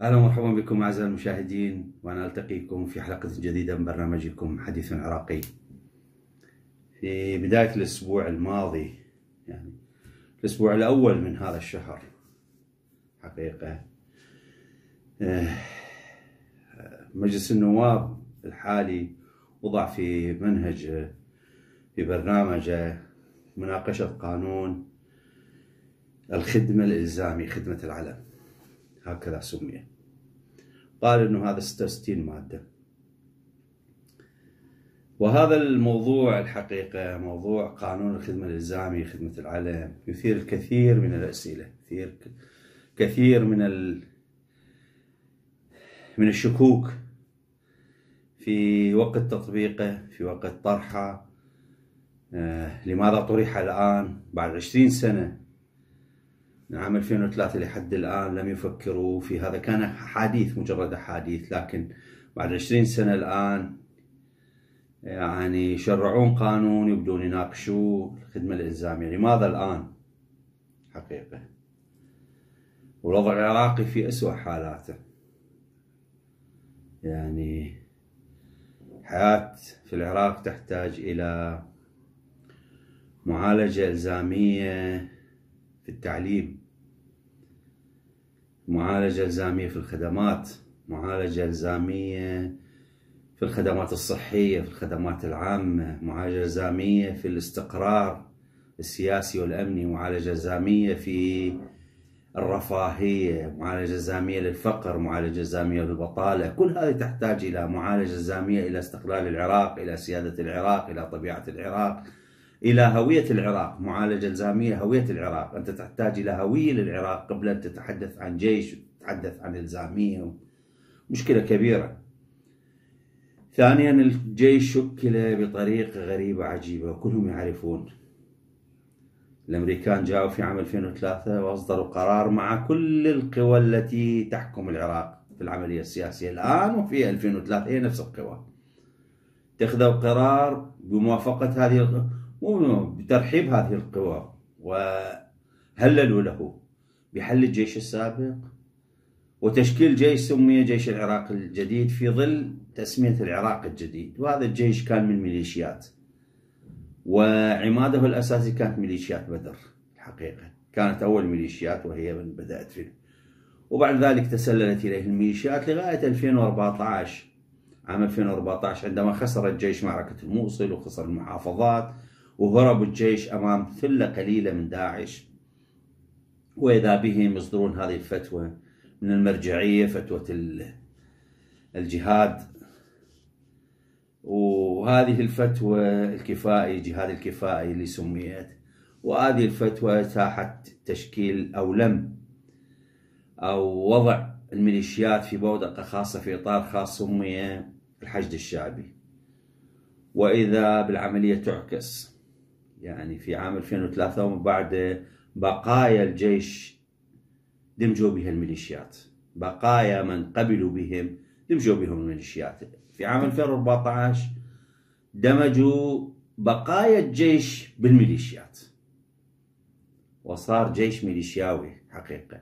اهلا ومرحبا بكم اعزائي المشاهدين وانا التقيكم في حلقه جديده من برنامجكم حديث عراقي. في بدايه الاسبوع الماضي يعني الاسبوع الاول من هذا الشهر حقيقه آه، مجلس النواب الحالي وضع في منهجه آه، في برنامجه مناقشة قانون الخدمة الإلزامي خدمة العلم هكذا سمي قال أنه هذا 66 مادة وهذا الموضوع الحقيقة موضوع قانون الخدمة الإلزامي خدمة العلم يثير الكثير من الأسئلة يثير كثير من من الشكوك في وقت تطبيقه في وقت طرحه آه، لماذا طرح الآن بعد عشرين سنة من عام 2003 لحد الآن لم يفكروا في هذا كان حديث مجرد حديث لكن بعد عشرين سنة الآن يعني يشرعون قانون يبدون يناقشوه الخدمة الإلزامية لماذا يعني الآن حقيقة والوضع العراقي في أسوأ حالاته يعني حياة في العراق تحتاج إلى معالجة إلزامية في التعليم معالجة إلزامية في الخدمات معالجة إلزامية في الخدمات الصحية في الخدمات العامة معالجة إلزامية في الاستقرار السياسي والأمني معالجة إلزامية في الرفاهية معالجة زامية للفقر معالجة زامية للبطالة كل هذه تحتاج إلى معالجة زامية إلى استقلال العراق إلى سيادة العراق إلى طبيعة العراق إلى هوية العراق معالجة زامية هوية العراق أنت تحتاج إلى هوية للعراق قبل أن تتحدث عن جيش تتحدث عن الزامية مشكلة كبيرة ثانيا الجيش شكل بطريقة غريبة عجيبة كلهم يعرفون الامريكان جاءوا في عام 2003 واصدروا قرار مع كل القوى التي تحكم العراق في العمليه السياسيه الان وفي 2003 هي نفس القوى اتخذوا قرار بموافقه هذه مو بترحيب هذه القوى وهللوا له بحل الجيش السابق وتشكيل جيش سمي جيش العراق الجديد في ظل تسمية العراق الجديد وهذا الجيش كان من ميليشيات وعماده الاساسي كانت ميليشيات بدر الحقيقه كانت اول ميليشيات وهي من بدات فيه وبعد ذلك تسللت اليه الميليشيات لغايه 2014 عام 2014 عندما خسر الجيش معركه الموصل وخسر المحافظات وهرب الجيش امام ثله قليله من داعش واذا بهم يصدرون هذه الفتوى من المرجعيه فتوى الجهاد وهذه الفتوى الكفائي جهاد الكفائي اللي سميت وهذه الفتوى ساحت تشكيل أو لم أو وضع الميليشيات في بودقة خاصة في إطار خاص سمي الحشد الشعبي وإذا بالعملية تعكس يعني في عام 2003 ومن بعد بقايا الجيش دمجوا بها الميليشيات بقايا من قبلوا بهم دمجوا بهم الميليشيات في عام 2014 دمجوا بقايا الجيش بالميليشيات وصار جيش ميليشياوي حقيقة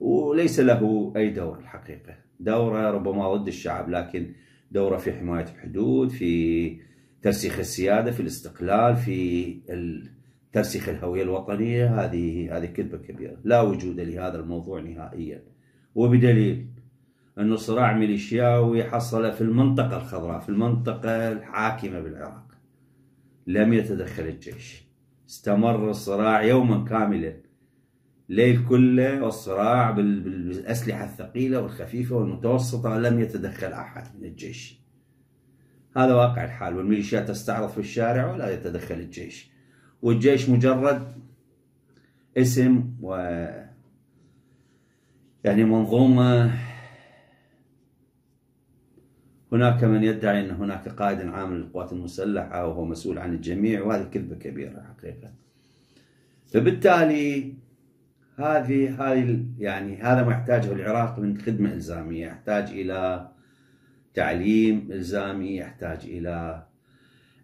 وليس له أي دور الحقيقة دورة ربما ضد الشعب لكن دورة في حماية الحدود في ترسيخ السيادة في الاستقلال في ترسيخ الهوية الوطنية هذه هذه كذبة كبيرة لا وجود لهذا الموضوع نهائيا وبدليل أنه صراع ميليشياوي حصل في المنطقة الخضراء في المنطقة الحاكمة بالعراق لم يتدخل الجيش استمر الصراع يوما كاملا ليل كله والصراع بالأسلحة الثقيلة والخفيفة والمتوسطة لم يتدخل أحد من الجيش هذا واقع الحال والميليشيات تستعرض في الشارع ولا يتدخل الجيش والجيش مجرد اسم و يعني منظومة هناك من يدعي أن هناك قائد عام للقوات المسلحة وهو مسؤول عن الجميع وهذه كذبة كبيرة حقيقة فبالتالي هذه هذه يعني هذا ما يحتاجه العراق من خدمة إلزامية يحتاج إلى تعليم إلزامي يحتاج إلى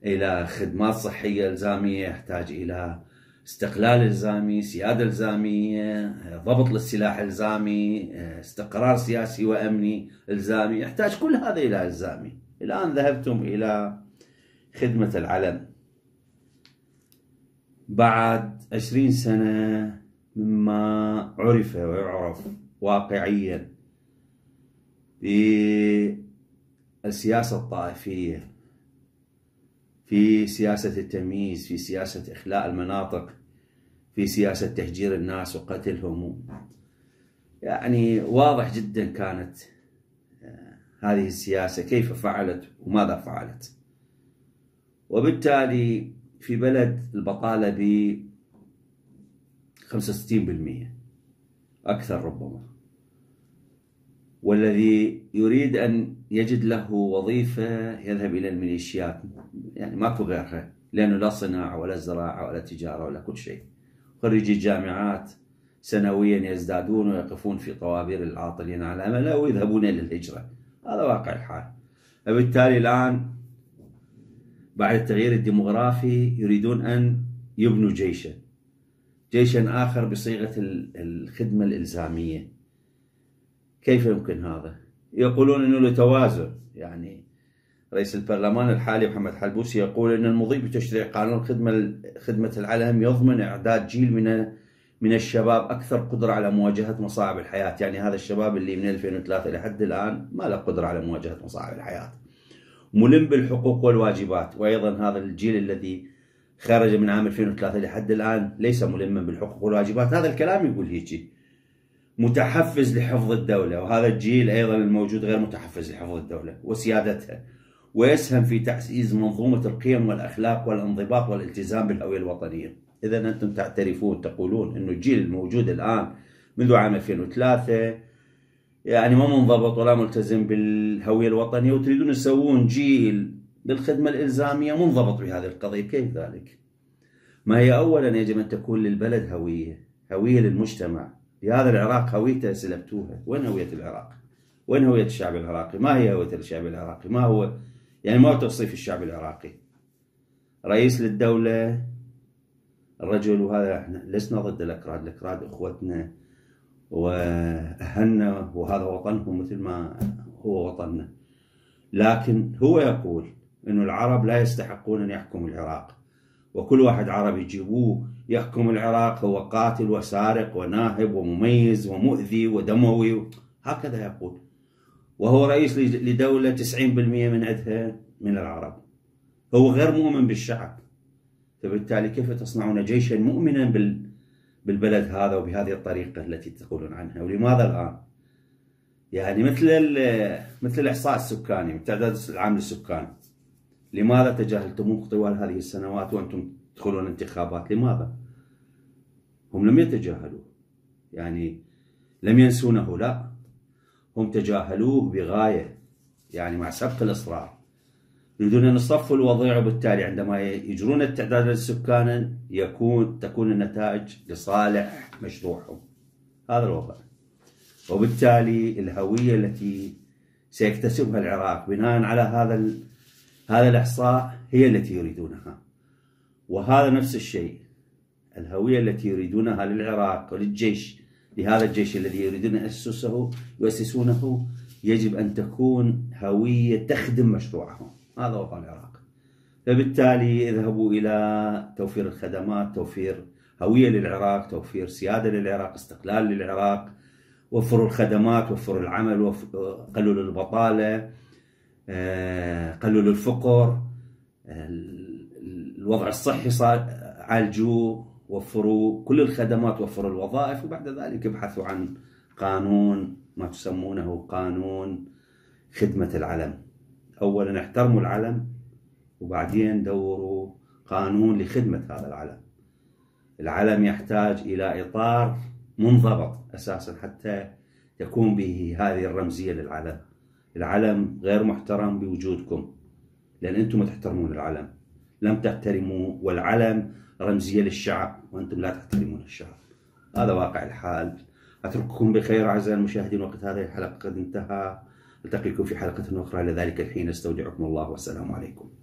إلى خدمات صحية إلزامية يحتاج إلى استقلال الزامي سيادة الزامية آه، ضبط للسلاح الزامي آه، استقرار سياسي وأمني الزامي يحتاج كل هذا إلى الزامي الآن ذهبتم إلى خدمة العلم بعد عشرين سنة مما عرف ويعرف واقعيا بالسياسة الطائفية في سياسة التمييز في سياسة إخلاء المناطق في سياسة تهجير الناس وقتلهم يعني واضح جدا كانت آه، هذه السياسة كيف فعلت وماذا فعلت وبالتالي في بلد البطالة ب 65% أكثر ربما والذي يريد أن يجد له وظيفة يذهب إلى الميليشيات يعني ماكو غيرها لأنه لا صناعة ولا زراعة ولا تجارة ولا كل شيء خريجي الجامعات سنويا يزدادون ويقفون في طوابير العاطلين على أمله ويذهبون إلى الهجرة هذا واقع الحال وبالتالي الآن بعد التغيير الديمغرافي يريدون أن يبنوا جيشا جيشا آخر بصيغة الخدمة الإلزامية كيف يمكن هذا؟ يقولون انه لتوازن يعني رئيس البرلمان الحالي محمد حلبوسي يقول ان المضي بتشريع قانون خدمه خدمه العلم يضمن اعداد جيل من من الشباب اكثر قدره على مواجهه مصاعب الحياه، يعني هذا الشباب اللي من 2003 لحد الان ما له قدره على مواجهه مصاعب الحياه. ملم بالحقوق والواجبات، وايضا هذا الجيل الذي خرج من عام 2003 لحد الان ليس ملما بالحقوق والواجبات، هذا الكلام يقول هيجي. متحفز لحفظ الدولة وهذا الجيل أيضا الموجود غير متحفز لحفظ الدولة وسيادتها ويسهم في تعزيز منظومة القيم والأخلاق والانضباط والالتزام بالهوية الوطنية إذا أنتم تعترفون تقولون أن الجيل الموجود الآن منذ عام 2003 يعني ما منضبط ولا ملتزم بالهوية الوطنية وتريدون تسوون جيل للخدمة الإلزامية منضبط بهذه القضية كيف ذلك؟ ما هي أولا يجب أن تكون للبلد هوية هوية للمجتمع في هذا العراق هويته سلبتوها وين هوية العراق وين هوية الشعب العراقي ما هي هوية الشعب العراقي ما هو يعني ما هو توصيف الشعب العراقي رئيس للدولة الرجل وهذا احنا لسنا ضد الاكراد الاكراد اخوتنا واهلنا وهذا وطنهم مثل ما هو وطننا لكن هو يقول انه العرب لا يستحقون ان يحكموا العراق وكل واحد عربي يجيبوه يحكم العراق هو قاتل وسارق وناهب ومميز ومؤذي ودموي هكذا يقول وهو رئيس لدولة 90% من عدها من العرب هو غير مؤمن بالشعب فبالتالي كيف تصنعون جيشا مؤمنا بالبلد هذا وبهذه الطريقة التي تقولون عنها ولماذا الآن يعني مثل مثل الإحصاء السكاني والتعداد العام للسكان لماذا تجاهلتموه طوال هذه السنوات وأنتم تدخلون انتخابات لماذا؟ هم لم يتجاهلوه يعني لم ينسونه لا هم تجاهلوه بغاية يعني مع سبق الإصرار يريدون أن يصفوا الوضيع وبالتالي عندما يجرون التعداد للسكان يكون تكون النتائج لصالح مشروعهم هذا الوضع وبالتالي الهوية التي سيكتسبها العراق بناء على هذا هذا الإحصاء هي التي يريدونها وهذا نفس الشيء الهوية التي يريدونها للعراق وللجيش لهذا الجيش الذي يريدون أسسه يؤسسونه يجب أن تكون هوية تخدم مشروعهم هذا وضع العراق فبالتالي يذهبوا إلى توفير الخدمات توفير هوية للعراق توفير سيادة للعراق استقلال للعراق وفروا الخدمات وفروا العمل قللوا البطالة آه، قللوا الفقر آه، الوضع الصحي صار آه، عالجوه وفروا كل الخدمات وفروا الوظائف وبعد ذلك يبحثوا عن قانون ما تسمونه قانون خدمة العلم أولا احترموا العلم وبعدين دوروا قانون لخدمة هذا العلم العلم يحتاج إلى إطار منضبط أساسا حتى تكون به هذه الرمزية للعلم العلم غير محترم بوجودكم لأن أنتم ما تحترمون العلم لم تحترموا والعلم رمزية للشعب وأنتم لا تحترمون الشعب هذا واقع الحال أترككم بخير أعزائي المشاهدين وقت هذه الحلقة قد انتهى ألتقيكم في حلقة أخرى لذلك الحين استودعكم الله والسلام عليكم